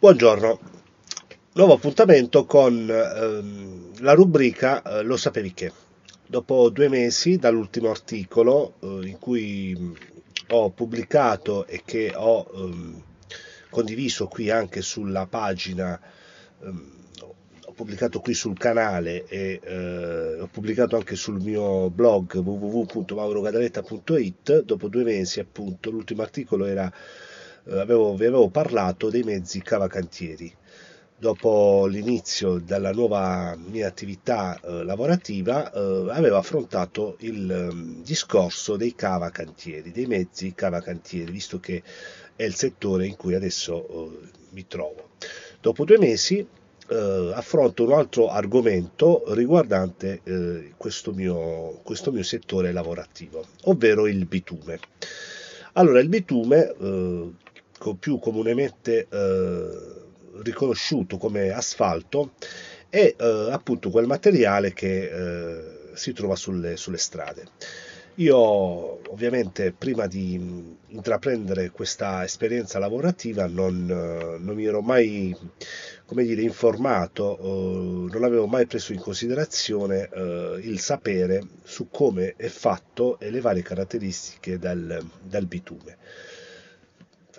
Buongiorno, nuovo appuntamento con ehm, la rubrica eh, Lo sapevi che. Dopo due mesi dall'ultimo articolo eh, in cui mm, ho pubblicato e che ho ehm, condiviso qui anche sulla pagina, ehm, ho pubblicato qui sul canale e eh, ho pubblicato anche sul mio blog www.maurogadaletta.it, dopo due mesi appunto l'ultimo articolo era eh, avevo, vi avevo parlato dei mezzi cavacantieri. Dopo l'inizio della nuova mia attività eh, lavorativa, eh, avevo affrontato il um, discorso dei cavacantieri, dei mezzi cavacantieri, visto che è il settore in cui adesso eh, mi trovo. Dopo due mesi eh, affronto un altro argomento riguardante eh, questo mio, questo mio settore lavorativo, ovvero il bitume. Allora, il bitume, eh, più comunemente eh, riconosciuto come asfalto è eh, appunto quel materiale che eh, si trova sulle, sulle strade. Io ovviamente prima di mm, intraprendere questa esperienza lavorativa non, non mi ero mai come dire, informato, non avevo mai preso in considerazione il sapere su come è fatto e le varie caratteristiche del, dal bitume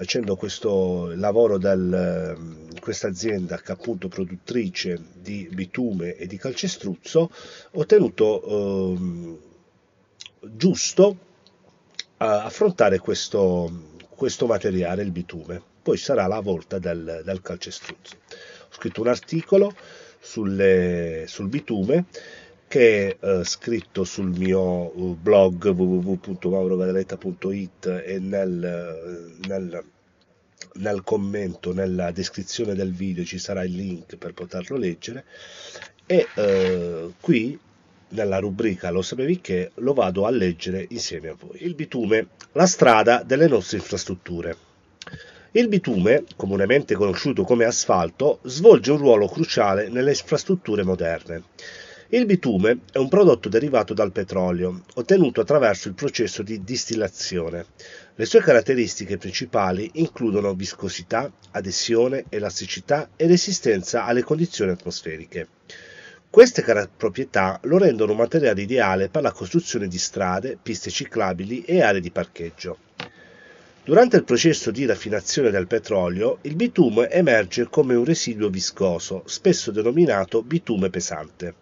facendo questo lavoro da ehm, questa azienda che appunto produttrice di bitume e di calcestruzzo, ho tenuto eh, giusto affrontare questo, questo, materiale, il bitume. Poi sarà la volta del, dal calcestruzzo. Ho scritto un articolo sulle, sul bitume che è eh, scritto sul mio eh, blog www.maurogadaletta.it e nel, eh, nel nel commento, nella descrizione del video ci sarà il link per poterlo leggere e eh, qui nella rubrica Lo sapevi che lo vado a leggere insieme a voi. Il bitume, la strada delle nostre infrastrutture. Il bitume, comunemente conosciuto come asfalto, svolge un ruolo cruciale nelle infrastrutture moderne. Il bitume è un prodotto derivato dal petrolio, ottenuto attraverso il processo di distillazione. Le sue caratteristiche principali includono viscosità, adesione, elasticità e resistenza alle condizioni atmosferiche. Queste proprietà lo rendono un materiale ideale per la costruzione di strade, piste ciclabili e aree di parcheggio. Durante il processo di raffinazione del petrolio, il bitume emerge come un residuo viscoso, spesso denominato bitume pesante.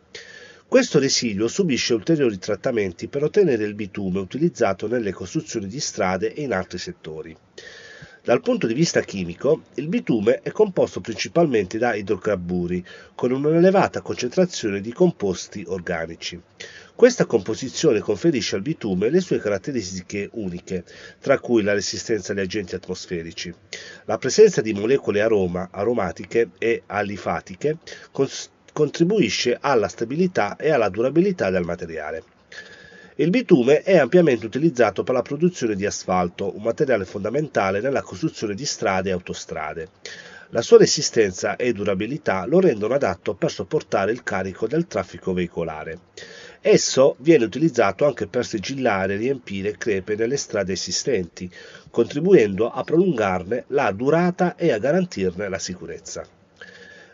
Questo residuo subisce ulteriori trattamenti per ottenere il bitume utilizzato nelle costruzioni di strade e in altri settori. Dal punto di vista chimico, il bitume è composto principalmente da idrocarburi, con un'elevata concentrazione di composti organici. Questa composizione conferisce al bitume le sue caratteristiche uniche, tra cui la resistenza agli agenti atmosferici. La presenza di molecole aroma, aromatiche e alifatiche, contribuisce alla stabilità e alla durabilità del materiale. Il bitume è ampiamente utilizzato per la produzione di asfalto, un materiale fondamentale nella costruzione di strade e autostrade. La sua resistenza e durabilità lo rendono adatto per sopportare il carico del traffico veicolare. Esso viene utilizzato anche per sigillare e riempire crepe nelle strade esistenti, contribuendo a prolungarne la durata e a garantirne la sicurezza.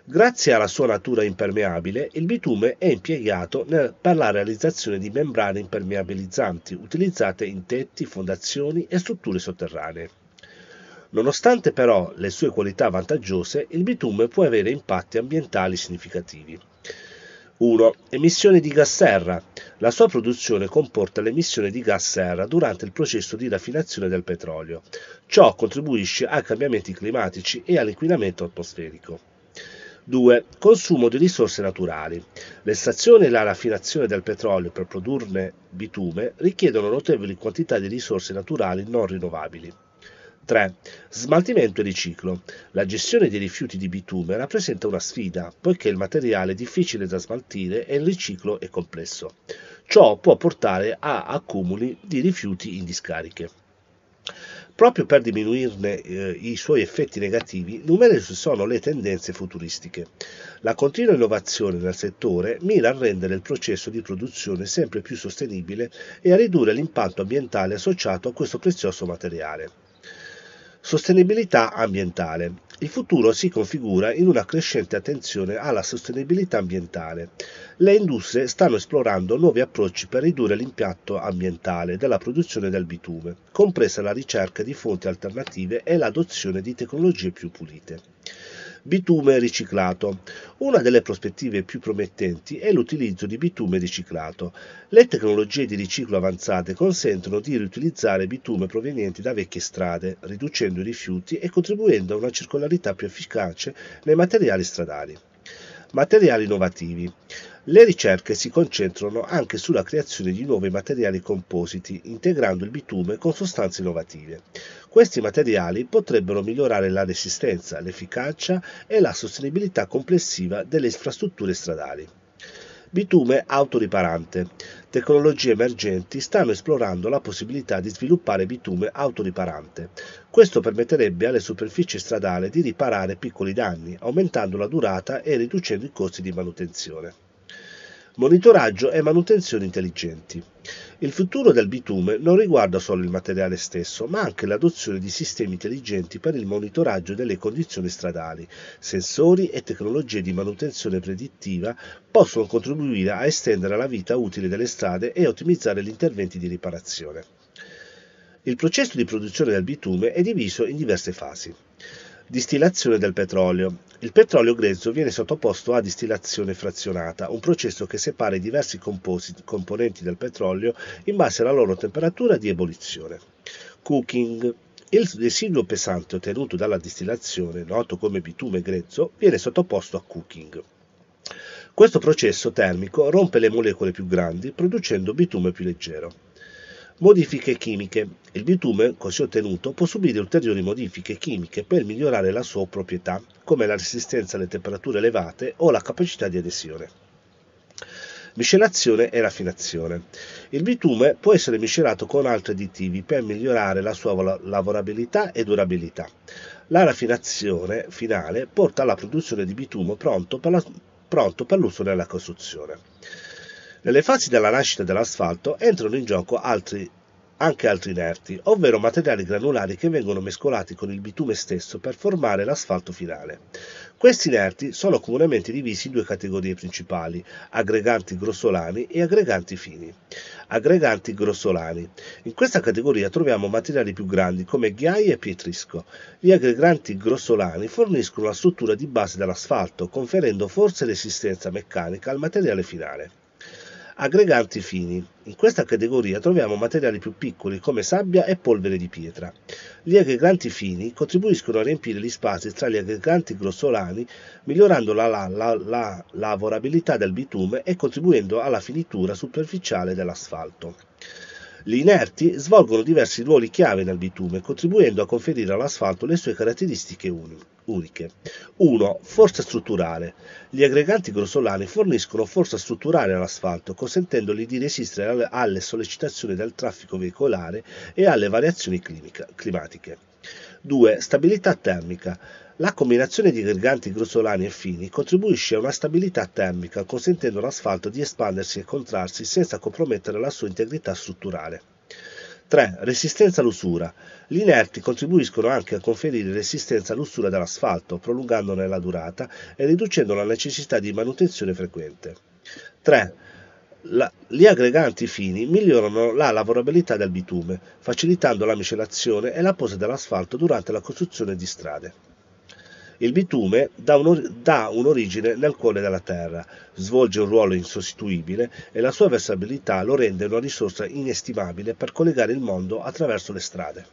Grazie alla sua natura impermeabile, il bitume è impiegato per la realizzazione di membrane impermeabilizzanti utilizzate in tetti, fondazioni e strutture sotterranee. Nonostante però le sue qualità vantaggiose, il bitume può avere impatti ambientali significativi. 1. Emissione di gas serra. La sua produzione comporta l'emissione di gas serra durante il processo di raffinazione del petrolio. Ciò contribuisce ai cambiamenti climatici e all'inquinamento atmosferico. 2. Consumo di risorse naturali. L'estrazione e la raffinazione del petrolio per produrne bitume richiedono notevoli quantità di risorse naturali non rinnovabili. 3. Smaltimento e riciclo. La gestione dei rifiuti di bitume rappresenta una sfida, poiché il materiale è difficile da smaltire e il riciclo è complesso. Ciò può portare a accumuli di rifiuti in discariche. Proprio per diminuirne eh, i suoi effetti negativi, numerose sono le tendenze futuristiche. La continua innovazione nel settore mira a rendere il processo di produzione sempre più sostenibile e a ridurre l'impatto ambientale associato a questo prezioso materiale. Sostenibilità ambientale. Il futuro si configura in una crescente attenzione alla sostenibilità ambientale. Le industrie stanno esplorando nuovi approcci per ridurre l'impatto ambientale della produzione del bitume, compresa la ricerca di fonti alternative e l'adozione di tecnologie più pulite bitume riciclato. Una delle prospettive più promettenti è l'utilizzo di bitume riciclato. Le tecnologie di riciclo avanzate consentono di riutilizzare bitume provenienti da vecchie strade, riducendo i rifiuti e contribuendo a una circolarità più efficace nei materiali stradali. Materiali innovativi. Le ricerche si concentrano anche sulla creazione di nuovi materiali compositi, integrando il bitume con sostanze innovative. Questi materiali potrebbero migliorare la resistenza, l'efficacia e la sostenibilità complessiva delle infrastrutture stradali bitume autoriparante. Tecnologie emergenti stanno esplorando la possibilità di sviluppare bitume autoriparante. Questo permetterebbe alle superfici stradali di riparare piccoli danni, aumentando la durata e riducendo i costi di manutenzione monitoraggio e manutenzione intelligenti. Il futuro del bitume non riguarda solo il materiale stesso, ma anche l'adozione di sistemi intelligenti per il monitoraggio delle condizioni stradali. Sensori e tecnologie di manutenzione predittiva possono contribuire a estendere la vita utile delle strade e ottimizzare gli interventi di riparazione. Il processo di produzione del bitume è diviso in diverse fasi. Distillazione del petrolio. Il petrolio grezzo viene sottoposto a distillazione frazionata, un processo che separa i diversi componenti del petrolio in base alla loro temperatura di ebollizione. Cooking. Il residuo pesante ottenuto dalla distillazione, noto come bitume grezzo, viene sottoposto a cooking. Questo processo termico rompe le molecole più grandi, producendo bitume più leggero. Modifiche chimiche. Il bitume, così ottenuto, può subire ulteriori modifiche chimiche per migliorare la sua proprietà, come la resistenza alle temperature elevate o la capacità di adesione. Miscelazione e raffinazione. Il bitume può essere miscelato con altri additivi per migliorare la sua lavorabilità e durabilità. La raffinazione finale porta alla produzione di bitumo pronto per, la, pronto per l'uso nella costruzione. Nelle fasi della nascita dell'asfalto entrano in gioco altri, anche altri inerti, ovvero materiali granulari che vengono mescolati con il bitume stesso per formare l'asfalto finale. Questi inerti sono comunemente divisi in due categorie principali, aggreganti grossolani e aggreganti fini. Aggreganti grossolani. In questa categoria troviamo materiali più grandi come ghiaia e pietrisco. Gli aggreganti grossolani forniscono la struttura di base dell'asfalto, conferendo forza e resistenza meccanica al materiale finale aggregati fini. In questa categoria troviamo materiali più piccoli come sabbia e polvere di pietra. Gli aggreganti fini contribuiscono a riempire gli spazi tra gli aggreganti grossolani, migliorando la, la, la, la lavorabilità del bitume e contribuendo alla finitura superficiale dell'asfalto. Gli inerti svolgono diversi ruoli chiave nel bitume, contribuendo a conferire all'asfalto le sue caratteristiche uniche. 1. Forza strutturale. Gli aggreganti grossolani forniscono forza strutturale all'asfalto, consentendogli di resistere alle sollecitazioni del traffico veicolare e alle variazioni climica, climatiche. 2. Stabilità termica. La combinazione di irriganti grossolani e fini contribuisce a una stabilità termica, consentendo all'asfalto di espandersi e contrarsi senza compromettere la sua integrità strutturale. 3. Resistenza all'usura. Gli inerti contribuiscono anche a conferire resistenza all'usura dell'asfalto, prolungandone la durata e riducendo la necessità di manutenzione frequente. 3. La, gli aggreganti fini migliorano la lavorabilità del bitume, facilitando la miscelazione e la posa dell'asfalto durante la costruzione di strade. Il bitume dà, un'origine nel cuore della terra, svolge un ruolo insostituibile e la sua versabilità lo rende una risorsa inestimabile per collegare il mondo attraverso le strade.